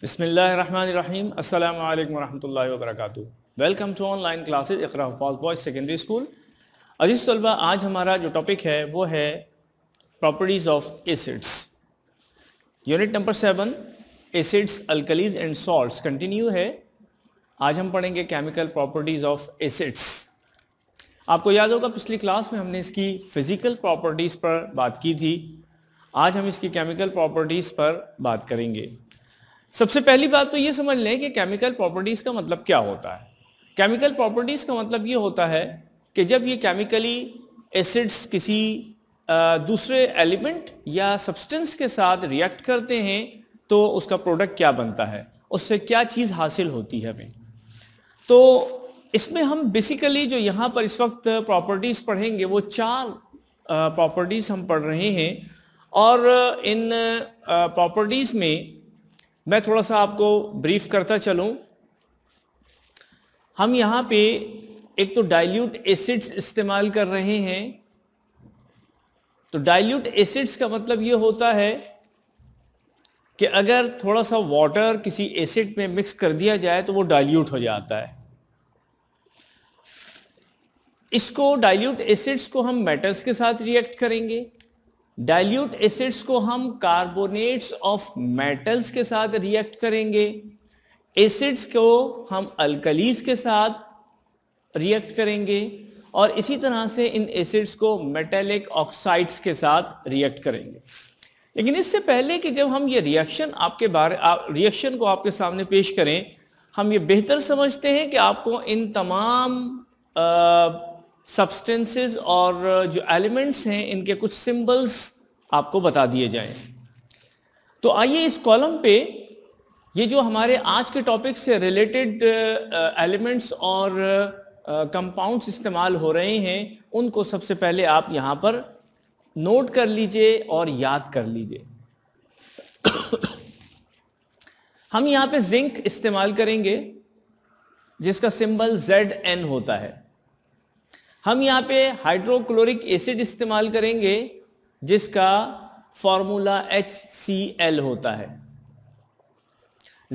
Bismillahirrahmanirrahim. Assalamu alaikum warahmatullahi wabarakatuh. Welcome to online classes Iqra Falls boy secondary school अजीज तलबा आज हमारा जो टॉपिक है वो है properties of acids unit number seven acids alkalis and salts continue है आज हम पढ़ेंगे केमिकल प्रॉपर्टीज ऑफ एसिड्स आपको याद होगा पिछली क्लास में हमने इसकी फिजिकल प्रॉपर्टीज पर बात की थी आज हम इसकी केमिकल प्रॉपर्टीज पर बात करेंगे सबसे पहली बात तो ये समझ लें कि केमिकल प्रॉपर्टीज़ का मतलब क्या होता है केमिकल प्रॉपर्टीज़ का मतलब ये होता है कि जब ये केमिकली एसिड्स किसी दूसरे एलिमेंट या सब्सटेंस के साथ रिएक्ट करते हैं तो उसका प्रोडक्ट क्या बनता है उससे क्या चीज़ हासिल होती है हमें तो इसमें हम बेसिकली जो यहाँ पर इस वक्त प्रॉपर्टीज़ पढ़ेंगे वो चार प्रॉपर्टीज़ हम पढ़ रहे हैं और इन प्रॉपर्टीज़ में मैं थोड़ा सा आपको ब्रीफ करता चलूं हम यहां पे एक तो डाइल्यूट एसिड्स इस्तेमाल कर रहे हैं तो डाइल्यूट एसिड्स का मतलब ये होता है कि अगर थोड़ा सा वाटर किसी एसिड में मिक्स कर दिया जाए तो वो डाइल्यूट हो जाता है इसको डाइल्यूट एसिड्स को हम मेटल्स के साथ रिएक्ट करेंगे डाइल्यूट एसिड्स को हम कार्बोनेट्स ऑफ मेटल्स के साथ रिएक्ट करेंगे एसिड्स को हम अल्कलीज के साथ रिएक्ट करेंगे और इसी तरह से इन एसिड्स को मेटेलिक ऑक्साइड्स के साथ रिएक्ट करेंगे लेकिन इससे पहले कि जब हम ये रिएक्शन आपके बारे आप, रिएक्शन को आपके सामने पेश करें हम ये बेहतर समझते हैं कि आपको इन तमाम आ, सब्सटेंसेस और जो एलिमेंट्स हैं इनके कुछ सिंबल्स आपको बता दिए जाएं तो आइए इस कॉलम पे ये जो हमारे आज के टॉपिक से रिलेटेड एलिमेंट्स और कंपाउंड्स इस्तेमाल हो रहे हैं उनको सबसे पहले आप यहाँ पर नोट कर लीजिए और याद कर लीजिए हम यहाँ पे जिंक इस्तेमाल करेंगे जिसका सिंबल जेड एन होता है हम यहाँ पे हाइड्रोक्लोरिक एसिड इस्तेमाल करेंगे जिसका फॉर्मूला एच सी एल होता है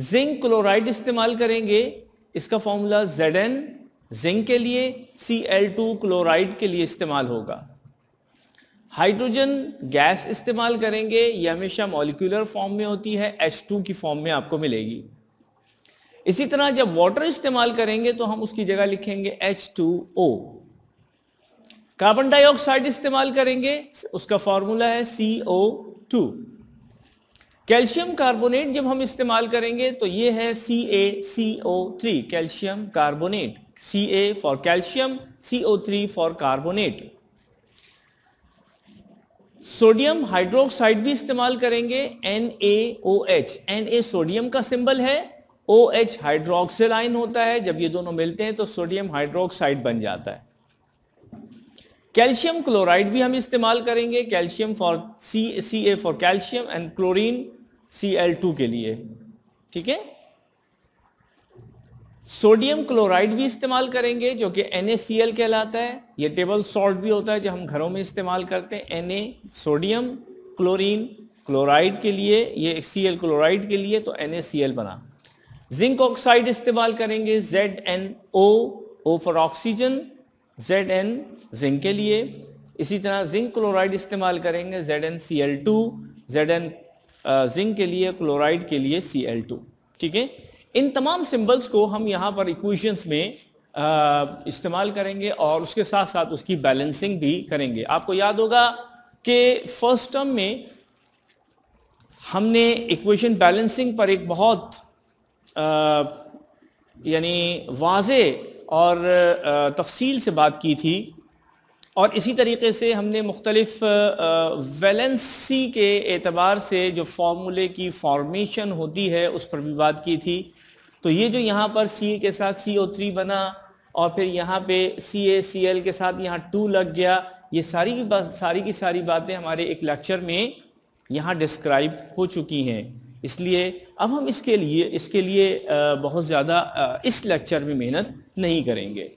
जिंक क्लोराइड इस्तेमाल करेंगे इसका फॉर्मूला जेड एन जिंक के लिए सी एल टू क्लोराइड के लिए इस्तेमाल होगा हाइड्रोजन गैस इस्तेमाल करेंगे ये हमेशा मॉलिकुलर फॉर्म में होती है एच टू की फॉर्म में आपको मिलेगी इसी तरह जब वाटर इस्तेमाल करेंगे तो हम उसकी जगह लिखेंगे H two O carbon dioxide इस्तेमाल करेंगे उसका फॉर्मूला है C O two calcium carbonate जब हम इस्तेमाल करेंगे तो ये है C A C O three calcium carbonate C A for calcium C O three for carbonate sodium hydroxide भी इस्तेमाल करेंगे NaOH Na सोडियम का सिंबल है OH हाइड्रोक्सिल आयन होता है जब ये दोनों मिलते हैं तो सोडियम हाइड्रोक्साइड बन जाता है कैल्शियम क्लोराइड भी हम इस्तेमाल करेंगे calcium for C C A for calcium and chlorine C L two के लिए ठीक है सोडियम क्लोराइड भी इस्तेमाल करेंगे जो कि एल कहलाता है ये टेबल सॉल्ट भी होता है जो हम घरों में इस्तेमाल करते हैं Na सोडियम क्लोरीन क्लोराइड के लिए ये एल क्लोराइड के लिए तो एल बना जिंक ऑक्साइड इस्तेमाल करेंगे Z O O for oxygen Z N zinc के लिए इसी तरह जिंक क्लोराइड इस्तेमाल करेंगे Z N C L two Z N zinc के लिए क्लोराइड के लिए सी एल टू ठीक है इन तमाम सिंबल्स को हम यहाँ पर इक्वेशंस में इस्तेमाल करेंगे और उसके साथ साथ उसकी बैलेंसिंग भी करेंगे आपको याद होगा कि फर्स्ट टर्म में हमने इक्वेशन बैलेंसिंग पर एक बहुत यानी वाज और तफसील से बात की थी और इसी तरीके से हमने मुख्तलफ वैलेंसी के एतबार से जो फार्मूले की फॉर्मेशन होती है उस पर भी बात की थी तो ये जो यहाँ पर सी के साथ सी ओ थ्री बना और फिर यहाँ पे सी ए सी एल के साथ यहाँ टू लग गया ये सारी की सारी की सारी बातें हमारे एक लेक्चर में यहाँ डिस्क्राइब हो चुकी हैं इसलिए अब हम इसके लिए इसके लिए बहुत ज़्यादा इस लेक्चर में मेहनत नहीं करेंगे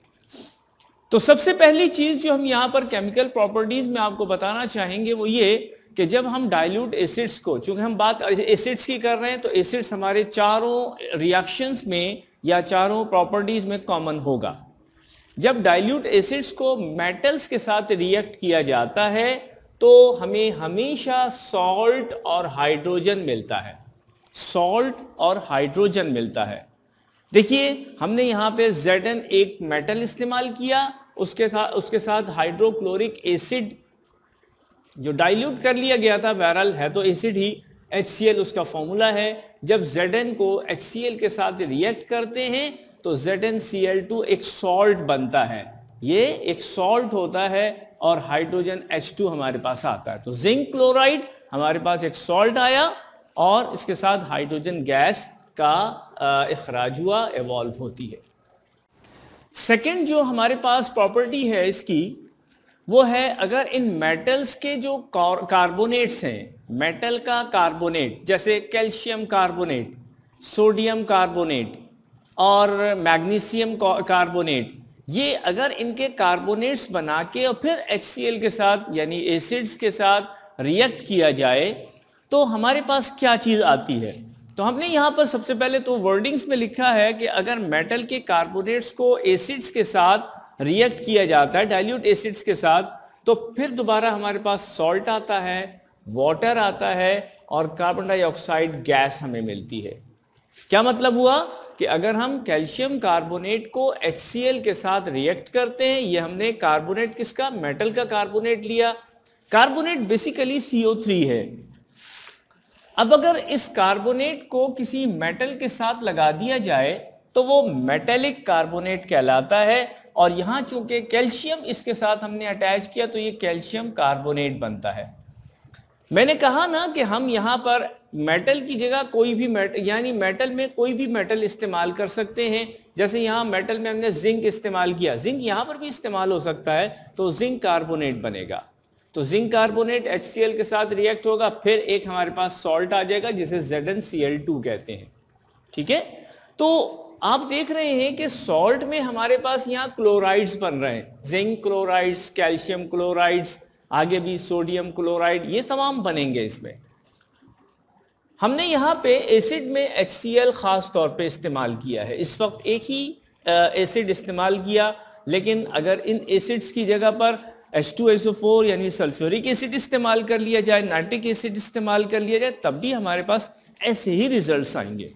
तो सबसे पहली चीज़ जो हम यहाँ पर केमिकल प्रॉपर्टीज़ में आपको बताना चाहेंगे वो ये कि जब हम डाइल्यूट एसिड्स को चूंकि हम बात एसिड्स की कर रहे हैं तो एसिड्स हमारे चारों रिएक्शंस में या चारों प्रॉपर्टीज़ में कॉमन होगा जब डाइल्यूट एसिड्स को मेटल्स के साथ रिएक्ट किया जाता है तो हमें हमेशा सॉल्ट और हाइड्रोजन मिलता है सॉल्ट और हाइड्रोजन मिलता है देखिए हमने यहां पे Zn एक मेटल इस्तेमाल किया उसके साथ उसके साथ हाइड्रोक्लोरिक एसिड जो डाइल्यूट कर लिया गया था बहरहाल है तो एसिड ही HCl उसका फॉर्मूला है जब Zn को HCl के साथ रिएक्ट करते हैं तो ZnCl2 एक सॉल्ट बनता है ये एक सॉल्ट होता है और हाइड्रोजन H2 हमारे पास आता है तो जिंक क्लोराइड हमारे पास एक सॉल्ट आया और इसके साथ हाइड्रोजन गैस का अखराज हुआ एवॉल्व होती है सेकंड जो हमारे पास प्रॉपर्टी है इसकी वो है अगर इन मेटल्स के जो कार्बोनेट्स हैं मेटल का कार्बोनेट जैसे कैल्शियम कार्बोनेट सोडियम कार्बोनेट और मैग्नीशियम कार्बोनेट ये अगर इनके कार्बोनेट्स बना के और फिर एच के साथ यानी एसिड्स के साथ रिएक्ट किया जाए तो हमारे पास क्या चीज आती है तो हमने यहां पर सबसे पहले तो वर्डिंग्स में लिखा है कि अगर मेटल के कार्बोनेट्स को एसिड्स के साथ रिएक्ट किया जाता है डाइल्यूट एसिड्स के साथ तो फिर दोबारा हमारे पास सॉल्ट आता है वाटर आता है और कार्बन डाइऑक्साइड गैस हमें मिलती है क्या मतलब हुआ कि अगर हम कैल्शियम कार्बोनेट को एच के साथ रिएक्ट करते हैं ये हमने कार्बोनेट किसका मेटल का कार्बोनेट लिया कार्बोनेट बेसिकली सीओ है अब अगर इस कार्बोनेट को किसी मेटल के साथ लगा दिया जाए तो वो मेटेलिक कार्बोनेट कहलाता है और यहाँ चूंकि कैल्शियम इसके साथ हमने अटैच किया तो ये कैल्शियम कार्बोनेट बनता है मैंने कहा ना कि हम यहाँ पर मेटल की जगह कोई भी मेटल यानी मेटल में कोई भी मेटल इस्तेमाल कर सकते हैं जैसे यहाँ मेटल में हमने जिंक इस्तेमाल किया जिंक यहाँ पर भी इस्तेमाल हो सकता है तो जिंक कार्बोनेट बनेगा तो जिंक कार्बोनेट एच के साथ रिएक्ट होगा फिर एक हमारे पास सॉल्ट आ जाएगा जिसे जेड कहते हैं ठीक है तो आप देख रहे हैं कि सॉल्ट में हमारे पास यहाँ क्लोराइड्स बन रहे हैं जिंक क्लोराइड्स कैल्शियम क्लोराइड्स आगे भी सोडियम क्लोराइड ये तमाम बनेंगे इसमें हमने यहाँ पे एसिड में एच खास तौर पे इस्तेमाल किया है इस वक्त एक ही एसिड इस्तेमाल किया लेकिन अगर इन एसिड्स की जगह पर H2SO4 यानी सल्फ्यूरिक एसिड इस्तेमाल कर लिया जाए नाइट्रिक एसिड इस्तेमाल कर लिया जाए तब भी हमारे पास ऐसे ही रिजल्ट्स आएंगे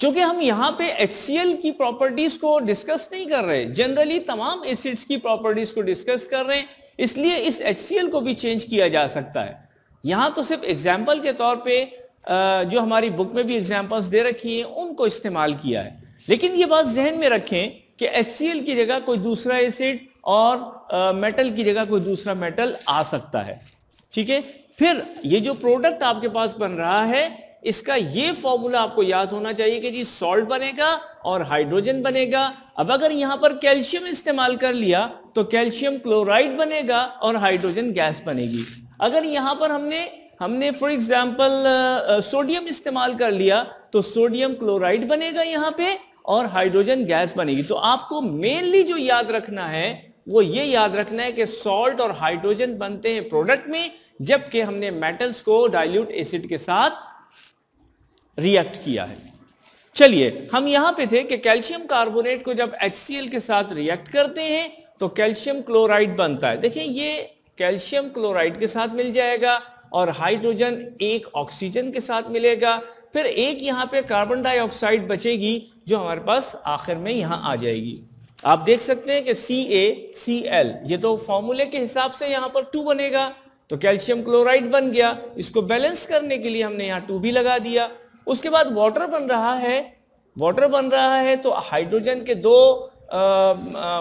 क्योंकि हम यहाँ पे HCl की प्रॉपर्टीज को डिस्कस नहीं कर रहे जनरली तमाम एसिड्स की प्रॉपर्टीज को डिस्कस कर रहे हैं इसलिए इस HCl को भी चेंज किया जा सकता है यहां तो सिर्फ एग्जाम्पल के तौर पर जो हमारी बुक में भी एग्जाम्पल्स दे रखी है उनको इस्तेमाल किया है लेकिन ये बात जहन में रखें कि HCl की जगह कोई दूसरा एसिड और आ, मेटल की जगह कोई दूसरा मेटल आ सकता है ठीक है फिर ये जो प्रोडक्ट आपके पास बन रहा है इसका ये फॉर्मूला आपको याद होना चाहिए कि जी सॉल्ट बनेगा और हाइड्रोजन बनेगा अब अगर यहां पर कैल्शियम इस्तेमाल कर लिया तो कैल्शियम क्लोराइड बनेगा और हाइड्रोजन गैस बनेगी अगर यहां पर हमने हमने फॉर एग्जाम्पल सोडियम इस्तेमाल कर लिया तो सोडियम क्लोराइड बनेगा यहाँ पे और हाइड्रोजन गैस बनेगी तो आपको मेनली जो याद रखना है वो ये याद रखना है कि सॉल्ट और हाइड्रोजन बनते हैं प्रोडक्ट में जबकि हमने मेटल्स को डाइल्यूट एसिड के साथ रिएक्ट किया है चलिए हम यहां पे थे कि कैल्शियम कार्बोनेट को जब HCl के साथ रिएक्ट करते हैं तो कैल्शियम क्लोराइड बनता है देखिए ये कैल्शियम क्लोराइड के साथ मिल जाएगा और हाइड्रोजन एक ऑक्सीजन के साथ मिलेगा फिर एक यहां पे कार्बन डाइऑक्साइड बचेगी जो हमारे पास आखिर में यहां आ जाएगी आप देख सकते हैं कि सी ए सी एल ये तो फॉर्मूले के हिसाब से यहां पर टू बनेगा तो कैल्शियम क्लोराइड बन गया इसको बैलेंस करने के लिए हमने यहाँ टू भी लगा दिया उसके बाद वाटर बन रहा है वाटर बन रहा है तो हाइड्रोजन के दो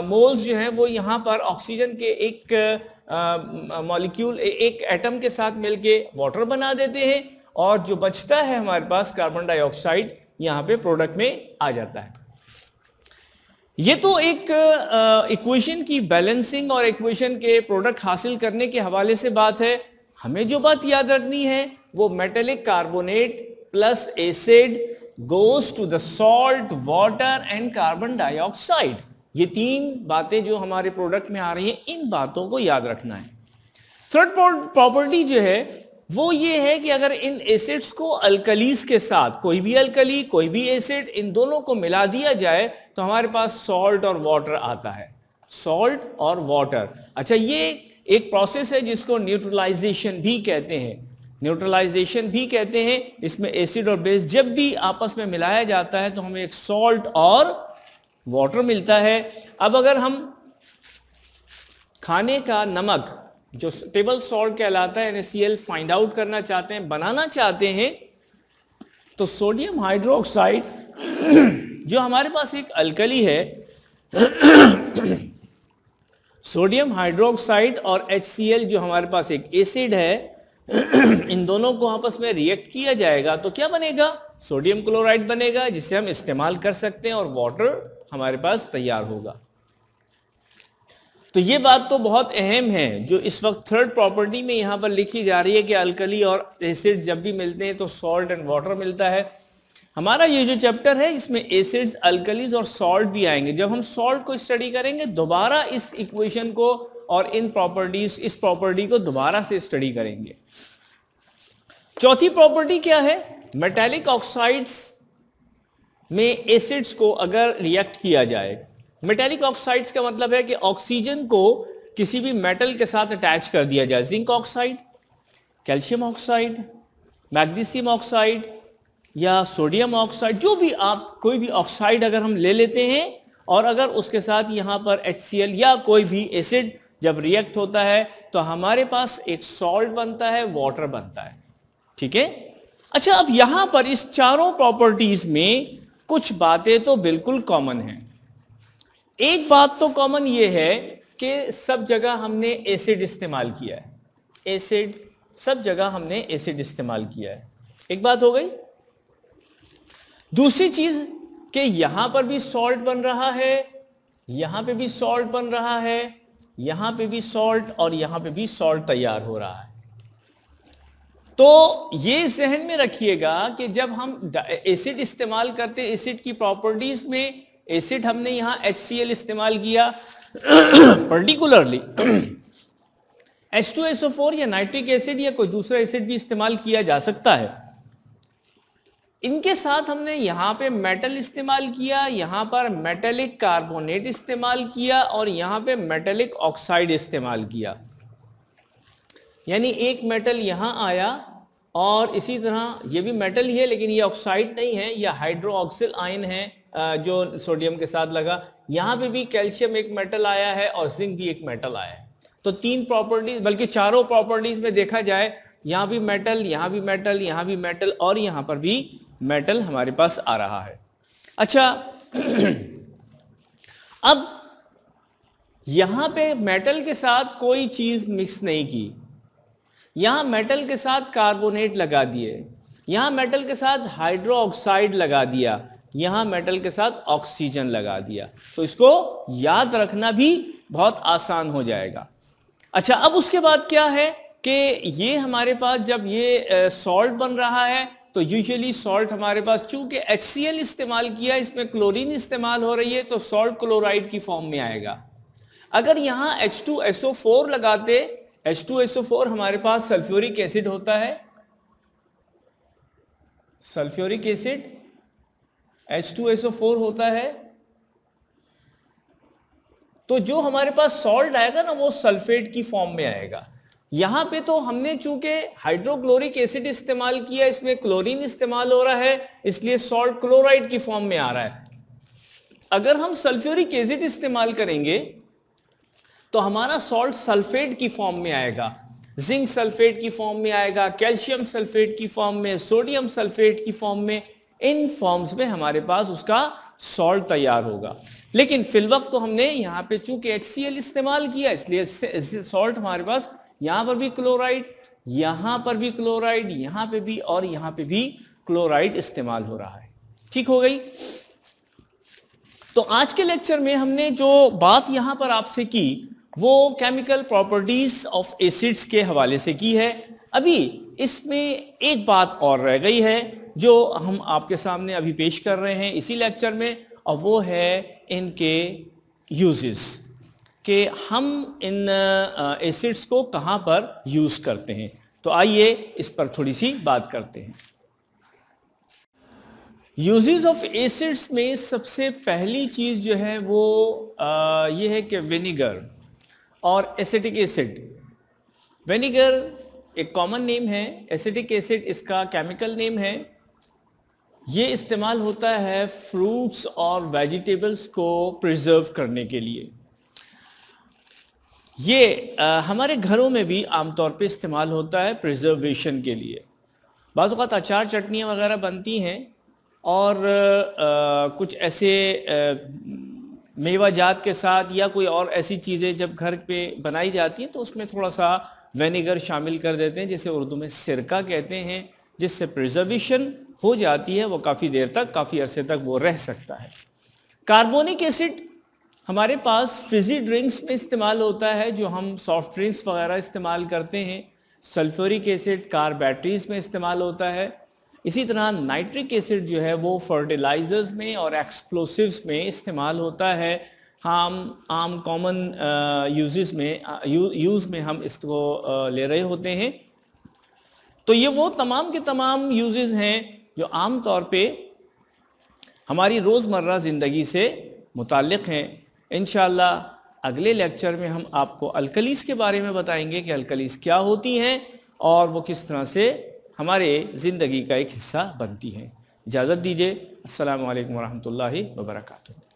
मोल्स जो हैं वो यहाँ पर ऑक्सीजन के एक मॉलिक्यूल एक एटम के साथ मिलके वाटर बना देते हैं और जो बचता है हमारे पास कार्बन डाइऑक्साइड यहाँ पे प्रोडक्ट में आ जाता है ये तो एक इक्वेशन की बैलेंसिंग और इक्वेशन के प्रोडक्ट हासिल करने के हवाले से बात है हमें जो बात याद रखनी है वो metallic carbonate plus acid goes to the salt water and carbon dioxide ये तीन बातें जो हमारे प्रोडक्ट में आ रही हैं इन बातों को याद रखना है थर्ड प्रॉपर्टी जो है वो ये है कि अगर इन एसिड्स को अल्कलीस के साथ कोई भी अल्कली कोई भी एसिड इन दोनों को मिला दिया जाए तो हमारे पास सॉल्ट और वाटर आता है सॉल्ट और वाटर अच्छा ये एक प्रोसेस है जिसको न्यूट्रलाइजेशन भी कहते हैं न्यूट्रलाइजेशन भी कहते हैं इसमें एसिड और बेस जब भी आपस में मिलाया जाता है तो हमें एक सॉल्ट और वाटर मिलता है अब अगर हम खाने का नमक जो टेबल सॉल्ट कहलाता है NaCl फाइंड आउट करना चाहते हैं बनाना चाहते हैं तो सोडियम हाइड्रोक्साइड जो हमारे पास एक अल्कली है सोडियम हाइड्रोक्साइड और HCl जो हमारे पास एक एसिड है इन दोनों को आपस में रिएक्ट किया जाएगा तो क्या बनेगा सोडियम क्लोराइड बनेगा जिसे हम इस्तेमाल कर सकते हैं और वाटर हमारे पास तैयार होगा तो ये बात तो बहुत अहम है जो इस वक्त थर्ड प्रॉपर्टी में यहाँ पर लिखी जा रही है कि अल्कली और एसिड जब भी मिलते हैं तो सॉल्ट एंड वाटर मिलता है हमारा ये जो चैप्टर है इसमें एसिड्स अल्कलीज और सॉल्ट भी आएंगे जब हम सॉल्ट को स्टडी करेंगे दोबारा इस इक्वेशन को और इन प्रॉपर्टीज इस प्रॉपर्टी को दोबारा से स्टडी करेंगे चौथी प्रॉपर्टी क्या है मेटेलिक ऑक्साइड्स में एसिड्स को अगर रिएक्ट किया जाए मेटेलिक ऑक्साइड्स का मतलब है कि ऑक्सीजन को किसी भी मेटल के साथ अटैच कर दिया जाए zinc oxide calcium oxide magnesium oxide या सोडियम ऑक्साइड जो भी आप कोई भी ऑक्साइड अगर हम ले लेते हैं और अगर उसके साथ यहाँ पर HCl या कोई भी एसिड जब रिएक्ट होता है तो हमारे पास एक सॉल्ट बनता है वाटर बनता है ठीक है अच्छा अब यहां पर इस चारों प्रॉपर्टीज में कुछ बातें तो बिल्कुल कॉमन हैं एक बात तो कॉमन ये है कि सब जगह हमने एसिड इस्तेमाल किया है एसिड सब जगह हमने एसिड इस्तेमाल किया है एक बात हो गई दूसरी चीज कि यहां पर भी सॉल्ट बन रहा है यहां पे भी सॉल्ट बन रहा है यहां पे भी सॉल्ट और यहां पे भी सॉल्ट तैयार हो रहा है तो ये जहन में रखिएगा कि जब हम एसिड इस्तेमाल करते एसिड की प्रॉपर्टीज में एसिड हमने यहां एच इस्तेमाल किया पर्टिकुलरली एच फोर या नाइट्रिक एसिड या कोई दूसरा एसिड भी इस्तेमाल किया जा सकता है इनके साथ हमने यहां पे मेटल इस्तेमाल किया यहां पर मेटेलिक कार्बोनेट इस्तेमाल किया और यहां पे मेटेलिक ऑक्साइड इस्तेमाल किया यानी एक मेटल यहां आया और इसी तरह ये भी मेटल ही है लेकिन ये ऑक्साइड नहीं है यह हाइड्रो ऑक्सिल आयन है जो सोडियम के साथ लगा यहां पे भी कैल्शियम एक मेटल आया है और जिंक भी एक मेटल आया है तो तीन प्रॉपर्टीज बल्कि चारों प्रॉपर्टीज में देखा जाए यहां भी मेटल यहां भी मेटल यहां भी मेटल और यहां पर भी मेटल हमारे पास आ रहा है अच्छा अब यहां पे मेटल के साथ कोई चीज मिक्स नहीं की यहां मेटल के साथ कार्बोनेट लगा दिए यहां मेटल के साथ हाइड्रो ऑक्साइड लगा दिया यहां मेटल के साथ ऑक्सीजन लगा दिया तो इसको याद रखना भी बहुत आसान हो जाएगा अच्छा अब उसके बाद क्या है कि ये हमारे पास जब ये सॉल्ट बन रहा है तो यूजुअली सॉल्ट हमारे पास चूंकि एच इस्तेमाल किया इसमें क्लोरीन इस्तेमाल हो रही है तो सॉल्ट क्लोराइड की फॉर्म में आएगा अगर यहाँ एच लगाते एच हमारे पास सल्फ्यूरिक एसिड होता है sulphuric acid H two SO four होता है तो जो हमारे पास सॉल्ट आएगा ना वो सल्फेट की फॉर्म में आएगा यहां पे तो हमने चूंकि हाइड्रोक्लोरिक एसिड इस्तेमाल किया इसमें क्लोरीन इस्तेमाल हो रहा है इसलिए सॉल्ट क्लोराइड की फॉर्म में आ रहा है अगर हम सल्फ्यूरिक एसिड इस्तेमाल करेंगे तो हमारा सॉल्ट सल्फेट की फॉर्म में आएगा जिंक सल्फेट की फॉर्म में आएगा कैल्शियम सल्फेट की फॉर्म में सोडियम सल्फेट की फॉर्म में इन फॉर्म्स में हमारे पास उसका सॉल्ट तैयार होगा लेकिन फिलवक्त तो हमने यहाँ पे चूंकि एच इस्तेमाल किया इसलिए सॉल्ट हमारे पास यहाँ पर भी क्लोराइड यहाँ पर भी क्लोराइड यहाँ पे भी और यहाँ पे भी क्लोराइड इस्तेमाल हो रहा है ठीक हो गई तो आज के लेक्चर में हमने जो बात यहाँ पर आपसे की वो केमिकल प्रॉपर्टीज ऑफ एसिड्स के हवाले से की है अभी इसमें एक बात और रह गई है जो हम आपके सामने अभी पेश कर रहे हैं इसी लेक्चर में और वो है इनके यूजेस कि हम इन एसिड्स को कहाँ पर यूज़ करते हैं तो आइए इस पर थोड़ी सी बात करते हैं यूजेस ऑफ एसिड्स में सबसे पहली चीज़ जो है वो आ, ये है कि विनीगर और एसिटिक एसिड विनीगर एक कॉमन नेम है एसिटिक एसिड इसका केमिकल नेम है ये इस्तेमाल होता है फ्रूट्स और वेजिटेबल्स को प्रिजर्व करने के लिए ये आ, हमारे घरों में भी आमतौर पे इस्तेमाल होता है प्रिजर्वेशन के लिए बाज़ात अचार चटनियाँ वगैरह बनती हैं और आ, कुछ ऐसे मेवा जात के साथ या कोई और ऐसी चीज़ें जब घर पे बनाई जाती हैं तो उसमें थोड़ा सा वेनेगर शामिल कर देते हैं जिसे उर्दू में सिरका कहते हैं जिससे प्रिजर्वेशन हो जाती है वो काफ़ी देर तक काफ़ी अरसे तक वो रह सकता है कार्बोनिक एसिड हमारे पास फिजी ड्रिंक्स में इस्तेमाल होता है जो हम सॉफ्ट ड्रिंक्स वगैरह इस्तेमाल करते हैं सल्फोरिक एसिड कार बैटरीज में इस्तेमाल होता है इसी तरह नाइट्रिक एसिड जो है वो फर्टिलाइजर्स में और एक्सप्लोसिव्स में इस्तेमाल होता है हम आम कॉमन यूजेस में यूज़ में हम इसको ले रहे होते हैं तो ये वो तमाम के तमाम यूजेस हैं जो आम तौर पे हमारी रोज़मर्रा ज़िंदगी से मुतक़ हैं इन अगले लेक्चर में हम आपको अलकलीस के बारे में बताएंगे कि अलकलीस क्या होती हैं और वो किस तरह से हमारे ज़िंदगी का एक हिस्सा बनती हैं इजाज़त दीजिए असल वरहमल वर्का